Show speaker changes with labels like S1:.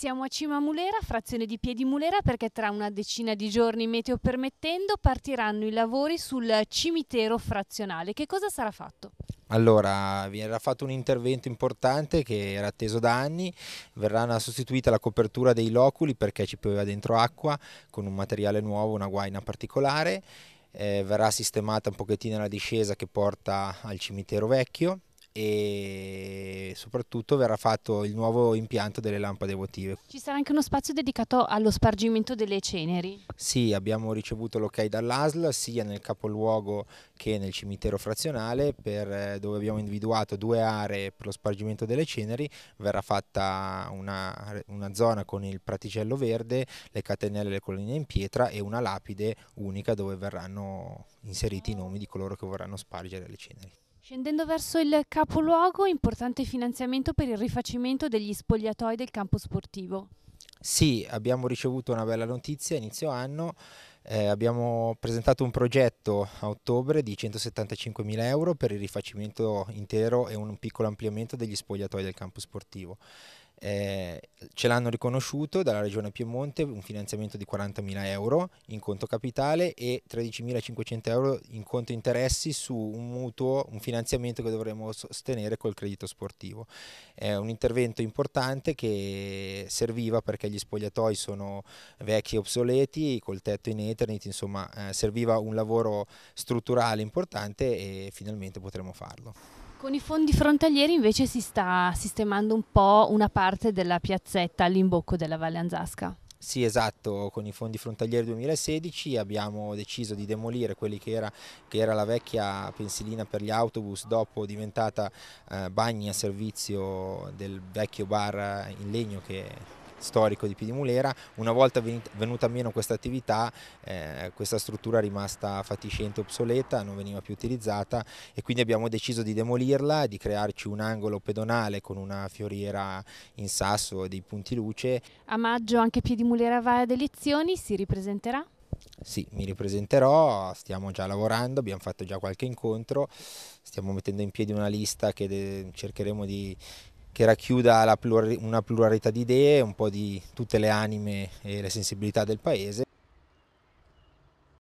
S1: Siamo a Cima Mulera, frazione di Piedi Mulera, perché tra una decina di giorni, meteo permettendo, partiranno i lavori sul cimitero frazionale. Che cosa sarà
S2: fatto? Allora, verrà fatto un intervento importante che era atteso da anni, verrà sostituita la copertura dei loculi perché ci pioveva dentro acqua con un materiale nuovo, una guaina particolare, eh, verrà sistemata un pochettino la discesa che porta al cimitero vecchio e soprattutto verrà fatto il nuovo impianto delle lampade votive.
S1: Ci sarà anche uno spazio dedicato allo spargimento delle ceneri?
S2: Sì, abbiamo ricevuto l'ok dall'ASL sia nel capoluogo che nel cimitero frazionale per, eh, dove abbiamo individuato due aree per lo spargimento delle ceneri, verrà fatta una, una zona con il praticello verde, le catenelle e le colline in pietra e una lapide unica dove verranno inseriti i nomi di coloro che vorranno spargere le ceneri.
S1: Scendendo verso il capoluogo, importante finanziamento per il rifacimento degli spogliatoi del campo sportivo.
S2: Sì, abbiamo ricevuto una bella notizia inizio anno, eh, abbiamo presentato un progetto a ottobre di 175.000 euro per il rifacimento intero e un piccolo ampliamento degli spogliatoi del campo sportivo. Eh, ce l'hanno riconosciuto dalla Regione Piemonte un finanziamento di 40.000 euro in conto capitale e 13.500 euro in conto interessi su un mutuo, un finanziamento che dovremo sostenere col credito sportivo. È un intervento importante che serviva perché gli spogliatoi sono vecchi e obsoleti, col tetto in Ethernet, insomma eh, serviva un lavoro strutturale importante e finalmente potremo farlo.
S1: Con i fondi frontalieri invece si sta sistemando un po' una parte della piazzetta all'imbocco della Valle Anzasca.
S2: Sì, esatto, con i fondi frontalieri 2016 abbiamo deciso di demolire quella che era, che era la vecchia pensilina per gli autobus, dopo diventata eh, bagni a servizio del vecchio bar eh, in legno che storico di Piedimulera, una volta venuta meno questa attività eh, questa struttura è rimasta fatiscente obsoleta, non veniva più utilizzata e quindi abbiamo deciso di demolirla, di crearci un angolo pedonale con una fioriera in sasso e dei punti luce.
S1: A maggio anche Piedimulera va ad elezioni, si ripresenterà?
S2: Sì, mi ripresenterò, stiamo già lavorando, abbiamo fatto già qualche incontro, stiamo mettendo in piedi una lista che cercheremo di che racchiuda pluralità, una pluralità di idee, un po' di tutte le anime e le sensibilità del paese.